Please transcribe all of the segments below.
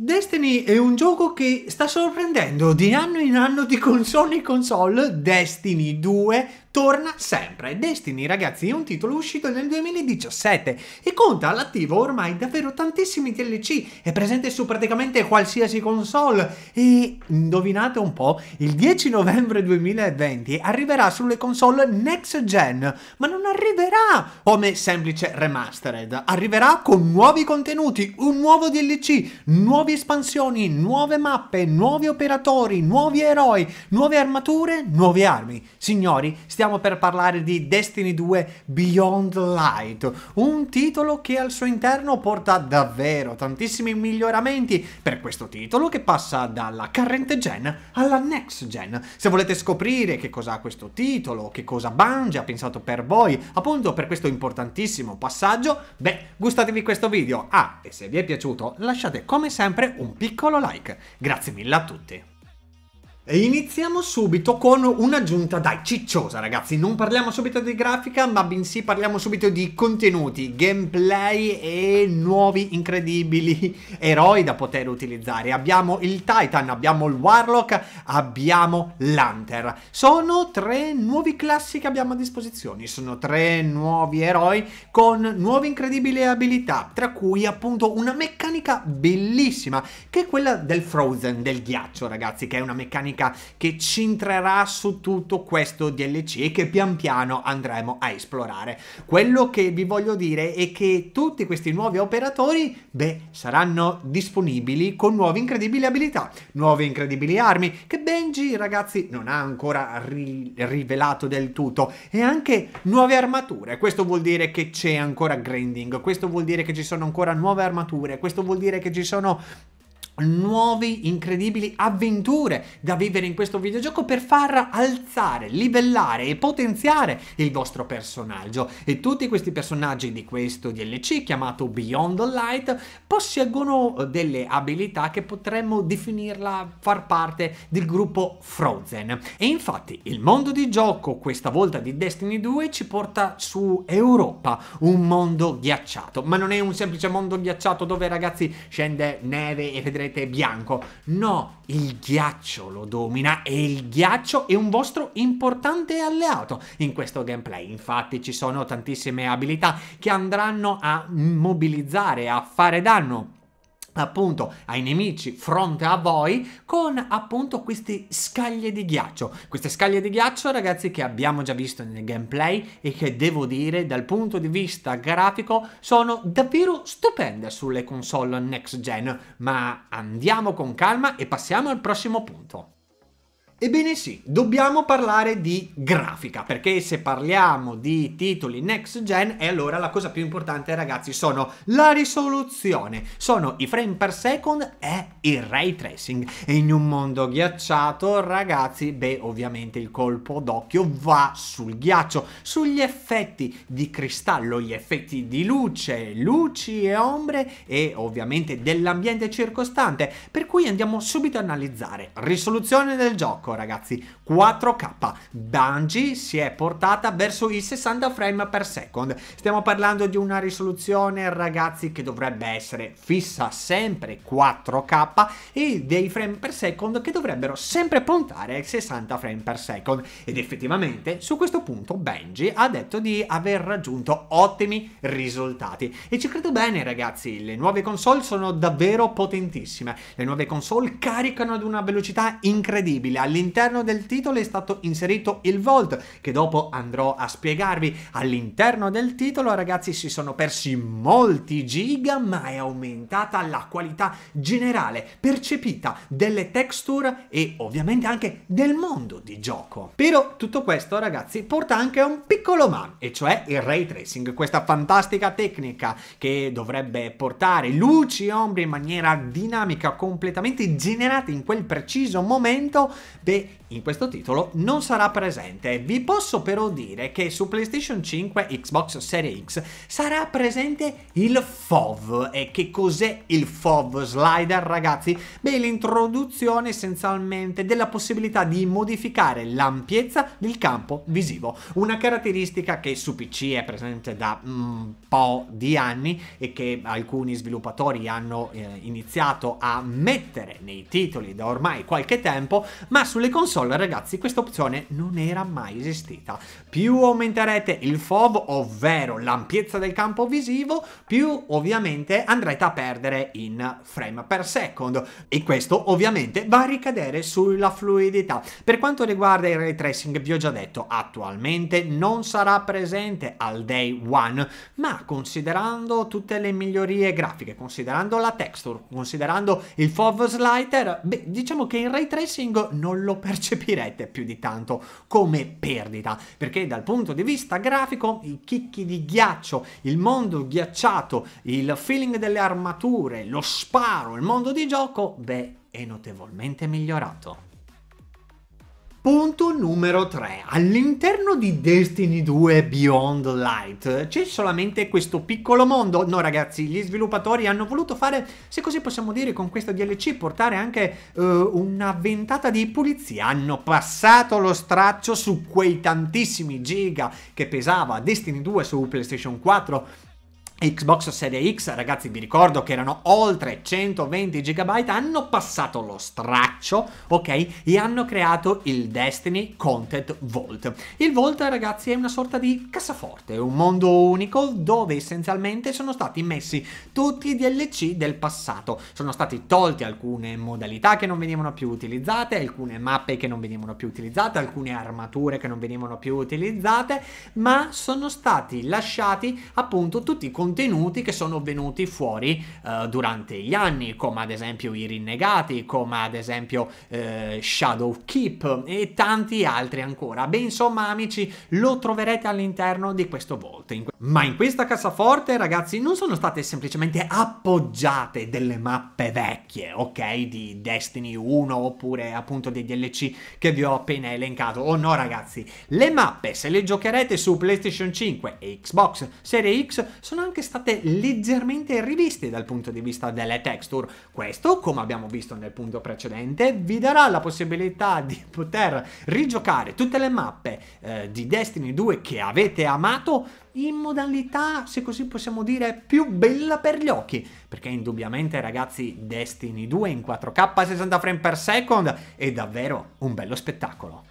Destiny è un gioco che sta sorprendendo di anno in anno di console in console. Destiny 2 torna sempre. Destiny, ragazzi, è un titolo uscito nel 2017 e conta all'attivo ormai davvero tantissimi DLC, è presente su praticamente qualsiasi console e indovinate un po', il 10 novembre 2020 arriverà sulle console next gen, ma non arriverà come semplice remastered, arriverà con nuovi contenuti, un nuovo DLC, nuove espansioni, nuove mappe, nuovi operatori, nuovi eroi, nuove armature, nuove armi. Signori, stiamo stiamo per parlare di Destiny 2 Beyond Light, un titolo che al suo interno porta davvero tantissimi miglioramenti per questo titolo che passa dalla current gen alla next gen. Se volete scoprire che cosa ha questo titolo, che cosa Bungie ha pensato per voi, appunto per questo importantissimo passaggio, beh, gustatevi questo video. Ah, e se vi è piaciuto lasciate come sempre un piccolo like. Grazie mille a tutti. E iniziamo subito con un'aggiunta, dai, cicciosa ragazzi, non parliamo subito di grafica, ma bensì parliamo subito di contenuti, gameplay e nuovi incredibili eroi da poter utilizzare. Abbiamo il Titan, abbiamo il Warlock, abbiamo l'Hunter. Sono tre nuovi classi che abbiamo a disposizione, sono tre nuovi eroi con nuove incredibili abilità, tra cui appunto una meccanica bellissima, che è quella del Frozen, del ghiaccio ragazzi, che è una meccanica storica che centrerà su tutto questo DLC e che pian piano andremo a esplorare. Quello che vi voglio dire è che tutti questi nuovi operatori, beh, saranno disponibili con nuove incredibili abilità, nuove incredibili armi, che Benji, ragazzi, non ha ancora ri rivelato del tutto, e anche nuove armature. Questo vuol dire che c'è ancora grinding, questo vuol dire che ci sono ancora nuove armature, questo vuol dire che ci sono nuove incredibili avventure da vivere in questo videogioco per far alzare, livellare e potenziare il vostro personaggio e tutti questi personaggi di questo DLC chiamato Beyond the Light posseggono eh, delle abilità che potremmo definirla far parte del gruppo Frozen e infatti il mondo di gioco questa volta di Destiny 2 ci porta su Europa un mondo ghiacciato ma non è un semplice mondo ghiacciato dove ragazzi scende neve e vedrete sarete bianco. No, il ghiaccio lo domina e il ghiaccio è un vostro importante alleato in questo gameplay. Infatti ci sono tantissime abilità che andranno a mobilizzare, a fare danno appunto ai nemici fronte a voi con appunto queste scaglie di ghiaccio queste scaglie di ghiaccio ragazzi che abbiamo già visto nel gameplay e che devo dire dal punto di vista grafico sono davvero stupende sulle console next gen ma andiamo con calma e passiamo al prossimo punto Ebbene sì, dobbiamo parlare di grafica, perché se parliamo di titoli next gen, e allora la cosa più importante ragazzi sono la risoluzione, sono i frame per second e il ray tracing. E in un mondo ghiacciato ragazzi, beh ovviamente il colpo d'occhio va sul ghiaccio, sugli effetti di cristallo, gli effetti di luce, luci e ombre e ovviamente dell'ambiente circostante, per cui andiamo subito a analizzare risoluzione del gioco, sacco ragazzi, 4K. Bungie si è portata verso i 60 frame per second. Stiamo parlando di una risoluzione ragazzi che dovrebbe essere fissa sempre 4K e dei frame per second che dovrebbero sempre puntare ai 60 frame per second. Ed effettivamente su questo punto Bungie ha detto di aver raggiunto ottimi risultati. E ci credo bene ragazzi, le nuove console sono davvero potentissime. Le nuove console caricano ad una velocità incredibile all'interno all'interno del titolo è stato inserito il Vault, che dopo andrò a spiegarvi. All'interno del titolo, ragazzi, si sono persi molti giga, ma è aumentata la qualità generale percepita delle texture e ovviamente anche del mondo di gioco. Però tutto questo, ragazzi, porta anche a un piccolo ma, e cioè il ray tracing, questa fantastica tecnica che dovrebbe portare luci e ombre in maniera dinamica, completamente generate in quel preciso momento, Beh, in questo titolo non sarà presente. Vi posso però dire che su PlayStation 5 Xbox Series X sarà presente il FOV. E che cos'è il FOV slider, ragazzi? Beh, l'introduzione essenzialmente della possibilità di modificare l'ampiezza del campo visivo, una caratteristica che su PC è presente da un mm, po' di anni e che alcuni sviluppatori hanno eh, iniziato a mettere nei titoli da ormai qualche tempo, ma su sulle console, ragazzi, questa opzione non era mai esistita. Più aumenterete il FOV, ovvero l'ampiezza del campo visivo, più ovviamente andrete a perdere in frame per second. E questo ovviamente va a ricadere sulla fluidità. Per quanto riguarda il ray tracing, vi ho già detto, attualmente non sarà presente al day one, ma considerando tutte le migliorie grafiche, considerando la texture, considerando il FOV slider, beh, diciamo che il ray tracing non lo lo percepirete più di tanto come perdita, perché dal punto di vista grafico i chicchi di ghiaccio, il mondo ghiacciato, il feeling delle armature, lo sparo, il mondo di gioco, beh, è notevolmente migliorato. Punto numero 3. All'interno di Destiny 2 Beyond Light c'è solamente questo piccolo mondo. No ragazzi, gli sviluppatori hanno voluto fare, se così possiamo dire, con questa DLC portare anche eh, una ventata di pulizia. Hanno passato lo straccio su quei tantissimi giga che pesava Destiny 2 su PlayStation 4 Xbox Series X, ragazzi vi ricordo che erano oltre 120 GB, hanno passato lo straccio, ok? E hanno creato il Destiny Content Vault. Il Vault, ragazzi, è una sorta di cassaforte, un mondo unico dove essenzialmente sono stati messi tutti i DLC del passato. Sono stati tolti alcune modalità che non venivano più utilizzate, alcune mappe che non venivano più utilizzate, alcune armature che non venivano più utilizzate, ma sono stati lasciati appunto tutti i contenuti contenuti che sono venuti fuori eh, durante gli anni, come ad esempio i rinnegati, come ad esempio eh, Shadow Keep e tanti altri ancora. Beh, insomma, amici, lo troverete all'interno di questo volto. Ma in questa cassaforte, ragazzi, non sono state semplicemente appoggiate delle mappe vecchie, ok? Di Destiny 1 oppure appunto dei DLC che vi ho appena elencato. Oh no, ragazzi, le mappe, se le giocherete su PlayStation 5 e Xbox Series X, sono anche che state leggermente rivisti dal punto di vista delle texture. Questo, come abbiamo visto nel punto precedente, vi darà la possibilità di poter rigiocare tutte le mappe eh, di Destiny 2 che avete amato in modalità, se così possiamo dire, più bella per gli occhi. Perché indubbiamente, ragazzi, Destiny 2 in 4K 60 frame per second è davvero un bello spettacolo.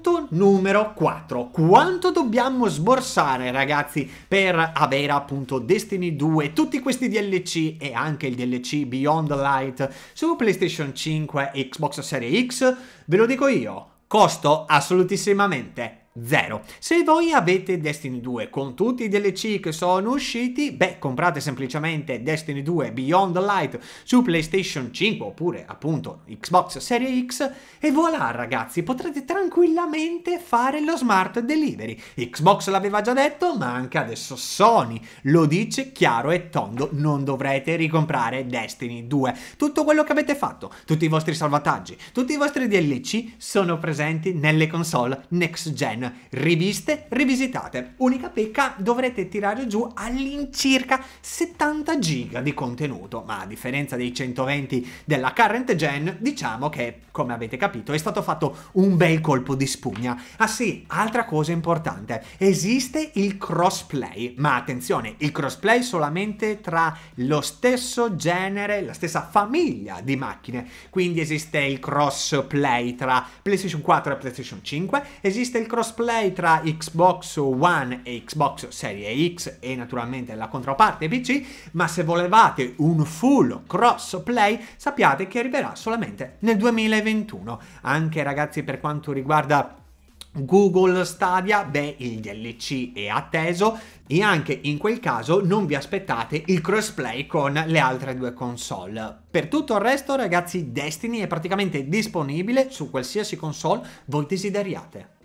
Punto numero 4. Quanto dobbiamo sborsare ragazzi per avere appunto Destiny 2, tutti questi DLC e anche il DLC Beyond Light su PlayStation 5 e Xbox Series X? Ve lo dico io, costo assolutissimamente 0. Se voi avete Destiny 2 con tutti i DLC che sono usciti, beh, comprate semplicemente Destiny 2 Beyond the Light su PlayStation 5 oppure appunto Xbox Series X e voilà ragazzi, potrete tranquillamente fare lo smart delivery. Xbox l'aveva già detto, ma anche adesso Sony lo dice chiaro e tondo, non dovrete ricomprare Destiny 2. Tutto quello che avete fatto, tutti i vostri salvataggi, tutti i vostri DLC sono presenti nelle console next gen riviste rivisitate. Unica pecca, dovrete tirare giù all'incirca 70 giga di contenuto, ma a differenza dei 120 della current gen, diciamo che, come avete capito, è stato fatto un bel colpo di spugna. Ah sì, altra cosa importante, esiste il crossplay, ma attenzione, il crossplay solamente tra lo stesso genere, la stessa famiglia di macchine, quindi esiste il crossplay tra PlayStation 4 e PlayStation 5, esiste il crossplay crossplay tra Xbox One e Xbox Serie X e naturalmente la controparte PC, ma se volevate un full crossplay sappiate che arriverà solamente nel 2021. Anche ragazzi per quanto riguarda Google Stadia, beh il DLC è atteso e anche in quel caso non vi aspettate il crossplay con le altre due console. Per tutto il resto ragazzi Destiny è praticamente disponibile su qualsiasi console voi desideriate.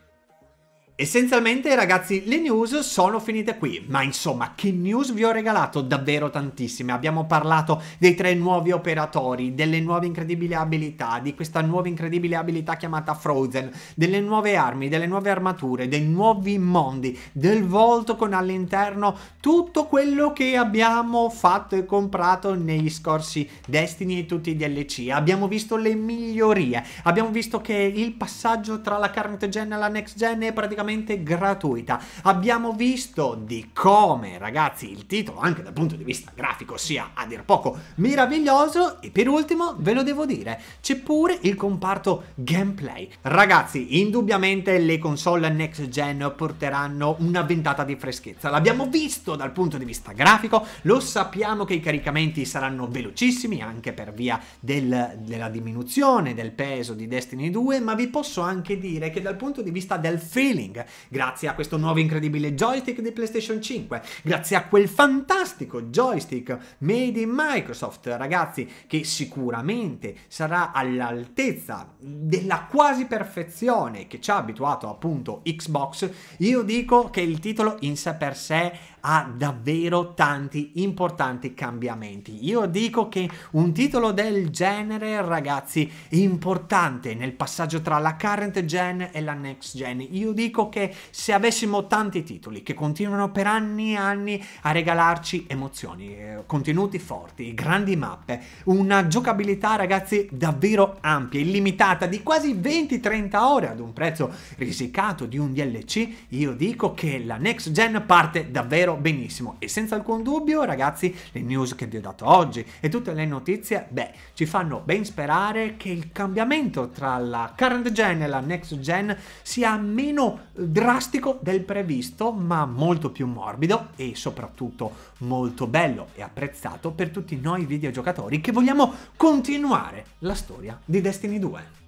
Essenzialmente ragazzi le news sono finite qui, ma insomma che news vi ho regalato davvero tantissime, abbiamo parlato dei tre nuovi operatori, delle nuove incredibili abilità, di questa nuova incredibile abilità chiamata Frozen, delle nuove armi, delle nuove armature, dei nuovi mondi, del volto con all'interno tutto quello che abbiamo fatto e comprato negli scorsi Destiny e tutti i DLC, abbiamo visto le migliorie, abbiamo visto che il passaggio tra la current gen e la next gen è praticamente assolutamente gratuita. Abbiamo visto di come, ragazzi, il titolo, anche dal punto di vista grafico, sia a dir poco meraviglioso. E per ultimo, ve lo devo dire, c'è pure il comparto gameplay. Ragazzi, indubbiamente le console next gen porteranno una ventata di freschezza. L'abbiamo visto dal punto di vista grafico, lo sappiamo che i caricamenti saranno velocissimi anche per via del, della diminuzione del peso di Destiny 2, ma vi posso anche dire che dal punto di vista del feeling gaming, grazie a questo nuovo incredibile joystick di PlayStation 5, grazie a quel fantastico joystick made in Microsoft, ragazzi, che sicuramente sarà all'altezza della quasi perfezione che ci ha abituato appunto Xbox, io dico che il titolo in sé per sé è ha davvero tanti importanti cambiamenti. Io dico che un titolo del genere, ragazzi, è importante nel passaggio tra la current gen e la next gen. Io dico che se avessimo tanti titoli che continuano per anni e anni a regalarci emozioni, eh, contenuti forti, grandi mappe, una giocabilità, ragazzi, davvero ampia, illimitata di quasi 20-30 ore ad un prezzo risicato di un DLC, io dico che la next gen parte davvero davvero benissimo e senza alcun dubbio ragazzi le news che vi ho dato oggi e tutte le notizie beh ci fanno ben sperare che il cambiamento tra la current gen e la next gen sia meno drastico del previsto ma molto più morbido e soprattutto molto bello e apprezzato per tutti noi videogiocatori che vogliamo continuare la storia di Destiny 2.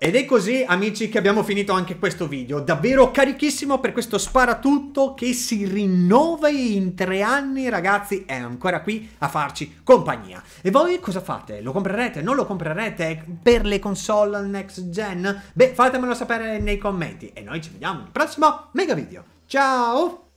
Ed è così amici che abbiamo finito anche questo video, davvero carichissimo per questo sparatutto che si rinnova in tre anni ragazzi è ancora qui a farci compagnia. E voi cosa fate? Lo comprerete? Non lo comprerete per le console next gen? Beh fatemelo sapere nei commenti e noi ci vediamo nel prossimo mega video, ciao!